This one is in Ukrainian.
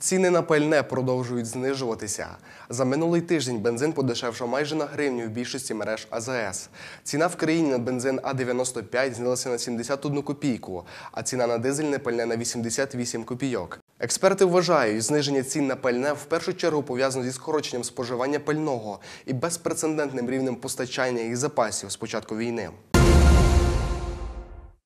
Ціни на пальне продовжують знижуватися. За минулий тиждень бензин подешевшав майже на гривню в більшості мереж АЗС. Ціна в країні на бензин А95 знялася на 71 копійку, а ціна на дизельне пальне на 88 копійок. Експерти вважають, зниження цін на пальне в першу чергу пов'язано зі скороченням споживання пального і безпрецедентним рівнем постачання їх запасів з початку війни.